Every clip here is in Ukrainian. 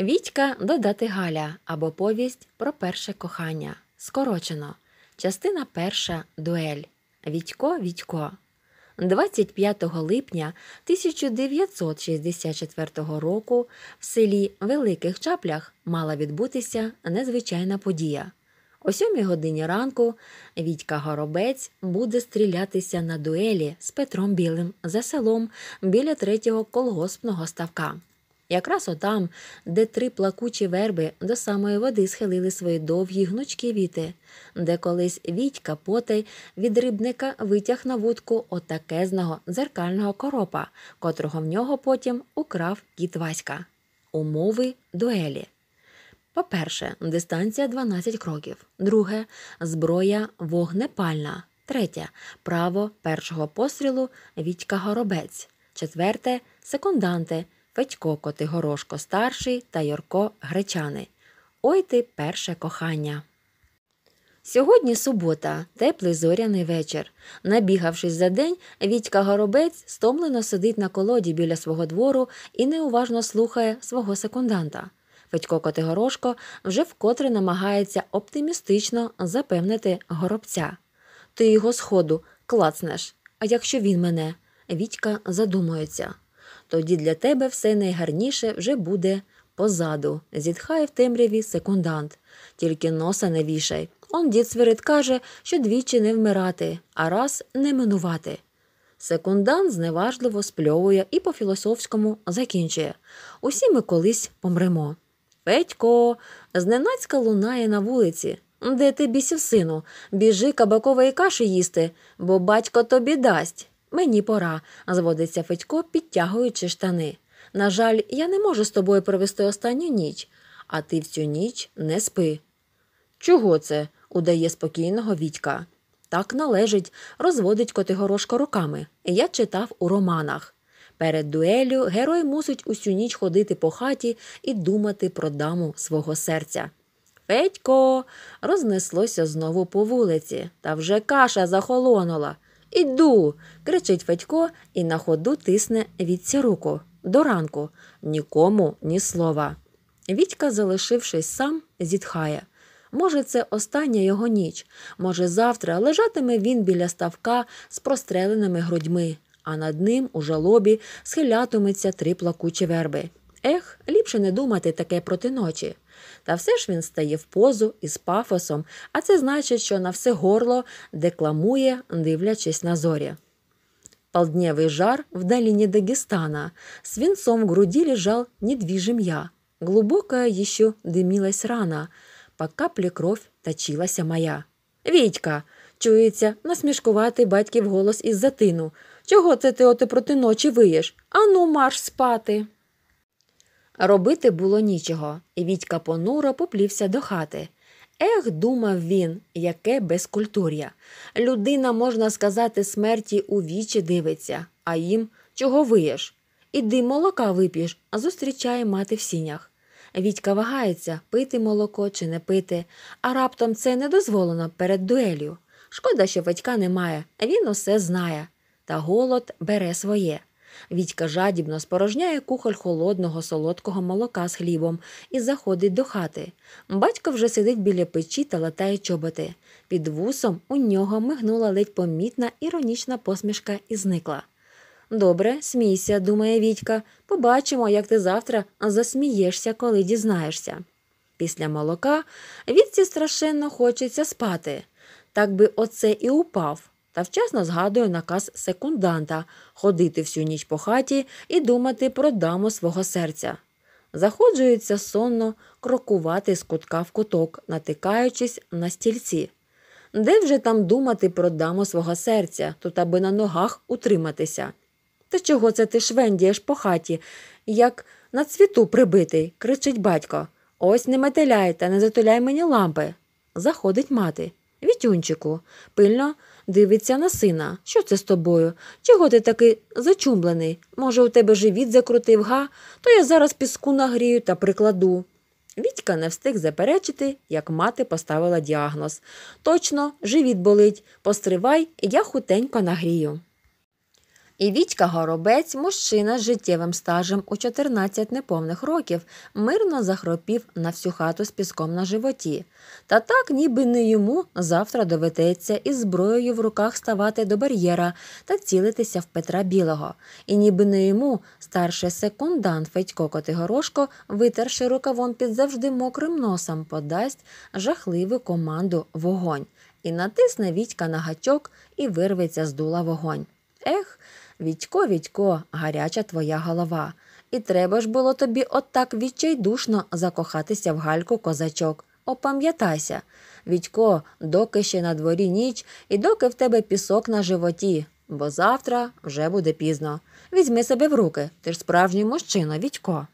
Вітька додати Галя або Повість про перше кохання. Скорочено. Частина перша дуель. Вітько Вітько. 25 липня 1964 року в селі Великих Чаплях мала відбутися незвичайна подія. О сьомій годині ранку Вітька Горобець буде стрілятися на дуелі з Петром Білим за селом біля третього колгоспного ставка якраз отам, де три плакучі верби до самої води схилили свої довгі гнучкі віти, де колись Вітька потай від рибника витяг на вудку отакезного дзеркального коропа, котрого в нього потім украв кіт Васька. Умови дуелі. По-перше, дистанція 12 кроків. Друге зброя вогнепальна. Третє право першого пострілу Вітька Горобець. Четверте секунданти. Федько Котигорошко старший та Йорко Гречани. Ой ти перше кохання. Сьогодні субота, теплий зоряний вечір. Набігавшись за день, Вітька Горобець стомлено сидить на колоді біля свого двору і неуважно слухає свого секунданта. Федько Котигорошко вже вкотре намагається оптимістично запевнити горобця. Ти його сходу клацнеш, а якщо він мене, Вітька задумується. Тоді для тебе все найгарніше вже буде позаду. Зітхає в темряві секундант. Тільки носа не вішай. Он дід Свирид каже, що двічі не вмирати, а раз не минувати. Секундант зневажливо спльовує і по філософському закінчує. Усі ми колись помремо. Федько, зненацька лунає на вулиці. Де ти бісів сину? Біжи кабакової каші їсти, бо батько тобі дасть. Мені пора, зводиться Федько, підтягуючи штани. На жаль, я не можу з тобою провести останню ніч, а ти всю ніч не спи. Чого це? удає спокійного Вітька. Так належить, розводить Котигорошко руками. Я читав у романах. Перед дуелю герой мусить усю ніч ходити по хаті і думати про даму свого серця. Федько, рознеслося знову по вулиці, та вже каша захолонула. Іду. кричить Федько і на ходу тисне Вітці руку. До ранку нікому ні слова. Вітька, залишившись сам, зітхає. Може, це остання його ніч. Може, завтра лежатиме він біля ставка з простреленими грудьми, а над ним у жалобі схилятиметься три плакучі верби. Ех, ліпше не думати таке проти ночі. Та все ж він стає в позу із пафосом, а це значить, що на все горло декламує, дивлячись на зорі. Полдневий жар в долине Дагестана. Свинцом в груді лежал недвижим я. Глубокая еще дымилась рана. По капле кровь точилася моя. Вітька, чується, насмішкуватий батьків голос із затину. Чого це ти оти проти ночі виєш? Ану, марш спати. Робити було нічого, і Вітька понуро поплівся до хати. Ех, думав він, яке безкультур'я. Людина, можна сказати, смерті у вічі дивиться, а їм чого виєш? Іди молока вип'єш, а зустрічає мати в сінях. Вітька вагається, пити молоко чи не пити, а раптом це не дозволено перед дуелю. Шкода, що батька немає, він усе знає, та голод бере своє. Вітька жадібно спорожняє кухоль холодного солодкого молока з хлібом і заходить до хати. Батько вже сидить біля печі та латає чоботи. Під вусом у нього мигнула ледь помітна іронічна посмішка і зникла. Добре, смійся, думає Відька, Побачимо, як ти завтра засмієшся, коли дізнаєшся. Після молока Вітці страшенно хочеться спати. Так би оце і упав та вчасно згадує наказ секунданта ходити всю ніч по хаті і думати про даму свого серця. Заходжується сонно крокувати з кутка в куток, натикаючись на стільці. Де вже там думати про даму свого серця, тут аби на ногах утриматися? Та чого це ти швендієш по хаті, як на цвіту прибитий, кричить батько. Ось не метеляй та не затуляй мені лампи. Заходить мати. Вітюнчику, пильно дивиться на сина. Що це з тобою? Чого ти такий зачумблений? Може, у тебе живіт закрутив, га, то я зараз піску нагрію та прикладу. Вітька не встиг заперечити, як мати поставила діагноз. Точно, живіт болить, постривай, я хутенько нагрію. І Вітька Горобець, мужчина з життєвим стажем у 14 неповних років, мирно захропів на всю хату з піском на животі. Та так, ніби не йому завтра доведеться із зброєю в руках ставати до бар'єра та цілитися в Петра Білого. І ніби не йому старший секундант Федько Котигорошко, витерши рукавом під завжди мокрим носом, подасть жахливу команду вогонь. І натисне Вітька на гачок і вирветься з дула вогонь. Ех, Відько, Вітько, гаряча твоя голова. І треба ж було тобі отак відчайдушно закохатися в гальку козачок. Опам'ятайся, Відько, доки ще на дворі ніч і доки в тебе пісок на животі, бо завтра вже буде пізно. Візьми себе в руки, ти ж справжній мужчина, Вітько.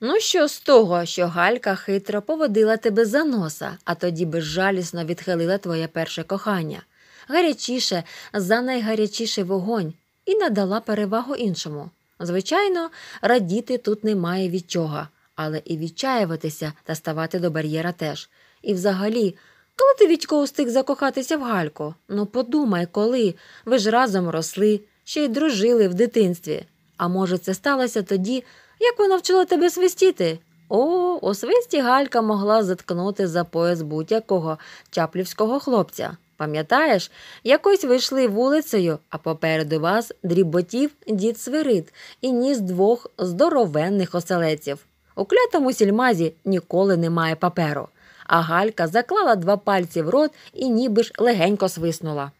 Ну, що з того, що Галька хитро поводила тебе за носа, а тоді безжалісно відхилила твоє перше кохання гарячіше за найгарячіший вогонь і надала перевагу іншому. Звичайно, радіти тут немає від чого, але і відчаюватися та ставати до бар'єра теж. І взагалі, коли ти Вітько устиг закохатися в Гальку, ну подумай, коли ви ж разом росли, ще й дружили в дитинстві. А може, це сталося тоді, як вона вчила тебе свистіти? О, у свисті Галька могла заткнути за пояс будь-якого чаплівського хлопця. Пам'ятаєш, якось ви йшли вулицею, а попереду вас дріботів дід свирид і ніс двох здоровенних оселеців. У клятому сільмазі ніколи немає паперу, а Галька заклала два пальці в рот і ніби ж легенько свиснула.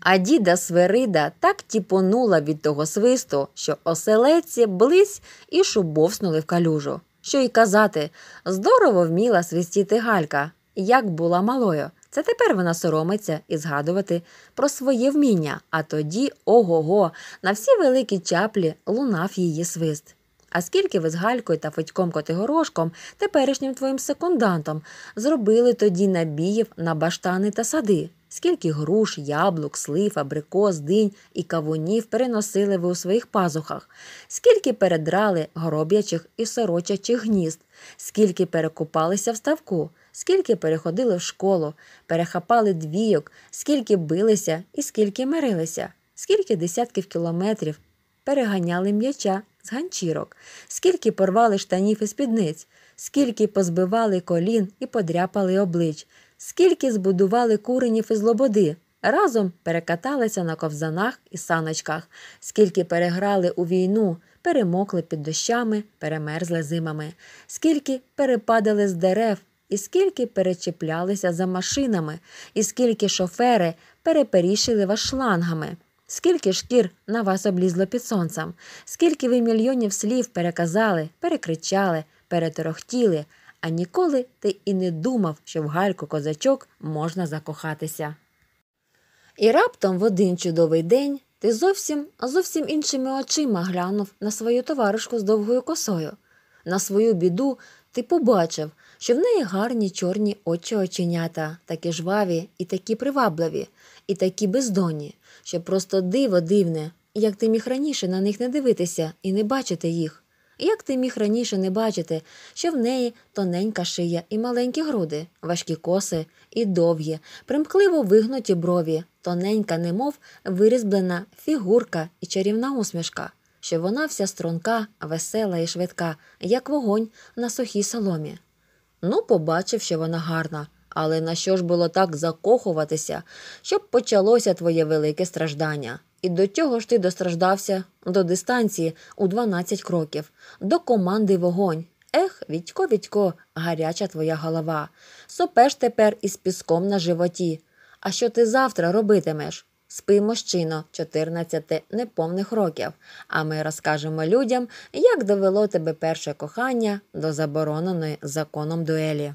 А діда Свирида так тіпонула від того свисту, що оселеці близь і шубовснули в калюжу. Що й казати, здорово вміла свистіти Галька, як була малою. Це тепер вона соромиться і згадувати про своє вміння, а тоді ого, го на всі великі чаплі лунав її свист. А скільки ви з Галькою та Федьком Котигорошком, теперішнім твоїм секундантом, зробили тоді набіїв на баштани та сади? Скільки груш, яблук, слив, абрикос, динь і кавунів переносили ви у своїх пазухах, скільки передрали гороб'ячих і сорочачих гнізд, скільки перекупалися в ставку, скільки переходили в школу, перехапали двійок, скільки билися і скільки мирилися, скільки десятків кілометрів переганяли м'яча з ганчірок, скільки порвали штанів і спідниць, скільки позбивали колін і подряпали облич скільки збудували куренів і злободи, разом перекаталися на ковзанах і саночках, скільки переграли у війну, перемокли під дощами, перемерзли зимами, скільки перепадали з дерев. І скільки перечіплялися за машинами, і скільки шофери переперішили вас шлангами, скільки шкір на вас облізло під сонцем, скільки ви мільйонів слів переказали, перекричали, переторохтіли а ніколи ти і не думав, що в гальку козачок можна закохатися. І раптом в один чудовий день ти зовсім зовсім іншими очима глянув на свою товаришку з довгою косою. На свою біду ти побачив, що в неї гарні чорні очі оченята, такі жваві і такі привабливі, і такі бездонні, що просто диво дивне, як ти міг раніше на них не дивитися і не бачити їх. Як ти міг раніше не бачити, що в неї тоненька шия і маленькі груди, важкі коси і довгі, примкливо вигнуті брові, тоненька, немов вирізблена фігурка і чарівна усмішка, що вона вся струнка, весела і швидка, як вогонь на сухій соломі. Ну, побачив, що вона гарна, але на що ж було так закохуватися, щоб почалося твоє велике страждання? І до чого ж ти достраждався? До дистанції у 12 кроків, до команди вогонь. Ех, Вітько, Вітько, гаряча твоя голова. Сопеш тепер із піском на животі. А що ти завтра робитимеш? Спи мощино 14 неповних років, а ми розкажемо людям, як довело тебе перше кохання до забороненої законом дуелі.